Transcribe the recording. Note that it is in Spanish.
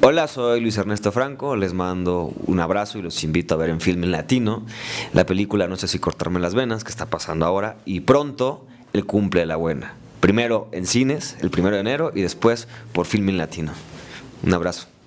Hola, soy Luis Ernesto Franco, les mando un abrazo y los invito a ver en Film en Latino la película No sé si cortarme las venas, que está pasando ahora, y pronto el cumple de la buena. Primero en cines, el primero de enero, y después por Film en Latino. Un abrazo.